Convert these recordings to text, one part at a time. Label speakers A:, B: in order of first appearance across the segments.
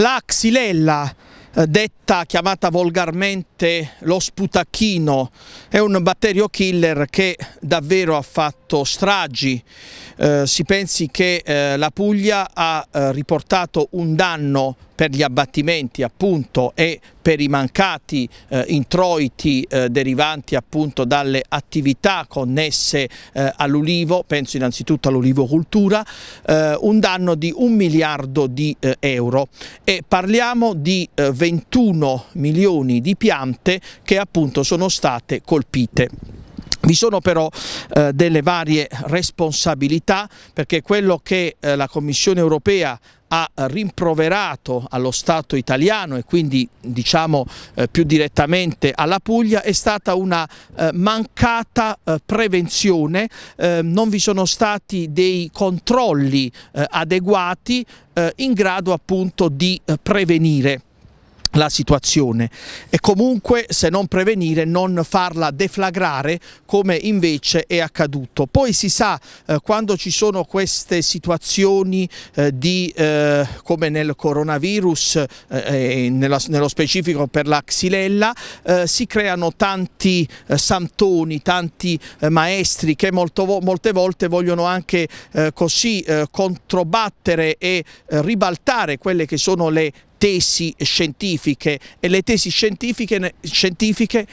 A: La Xylella, eh, detta chiamata volgarmente lo sputacchino, è un batterio killer che davvero ha fatto stragi. Eh, si pensi che eh, la Puglia ha eh, riportato un danno per gli abbattimenti appunto e per i mancati eh, introiti eh, derivanti appunto dalle attività connesse eh, all'ulivo, penso innanzitutto all'olivocultura, eh, un danno di un miliardo di eh, euro e parliamo di 21 eh, milioni di piante che appunto sono state colpite. Vi sono però eh, delle varie responsabilità perché quello che eh, la Commissione europea ha rimproverato allo Stato italiano e quindi diciamo eh, più direttamente alla Puglia è stata una eh, mancata eh, prevenzione, eh, non vi sono stati dei controlli eh, adeguati eh, in grado appunto di prevenire la situazione e comunque se non prevenire non farla deflagrare come invece è accaduto. Poi si sa eh, quando ci sono queste situazioni eh, di, eh, come nel coronavirus eh, eh, nella, nello specifico per la xylella eh, si creano tanti santoni, tanti maestri che molto, molte volte vogliono anche così controbattere e ribaltare quelle che sono le tesi scientifiche e le tesi scientifiche, scientifiche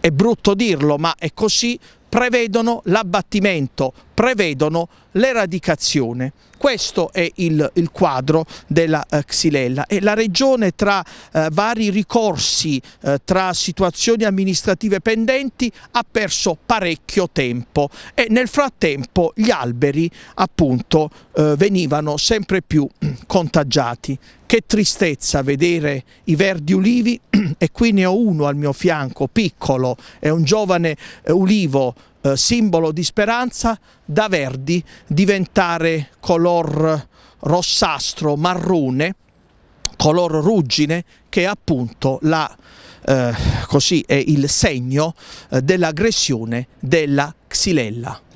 A: è brutto dirlo ma è così prevedono l'abbattimento, prevedono l'eradicazione. Questo è il, il quadro della eh, Xylella e la Regione tra eh, vari ricorsi, eh, tra situazioni amministrative pendenti ha perso parecchio tempo e nel frattempo gli alberi appunto eh, venivano sempre più mm, contagiati. Che tristezza vedere i verdi ulivi e qui ne ho uno al mio fianco, piccolo, è un giovane eh, ulivo eh, simbolo di speranza, da verdi diventare color rossastro, marrone, color ruggine, che è appunto la, eh, così è il segno eh, dell'aggressione della xylella.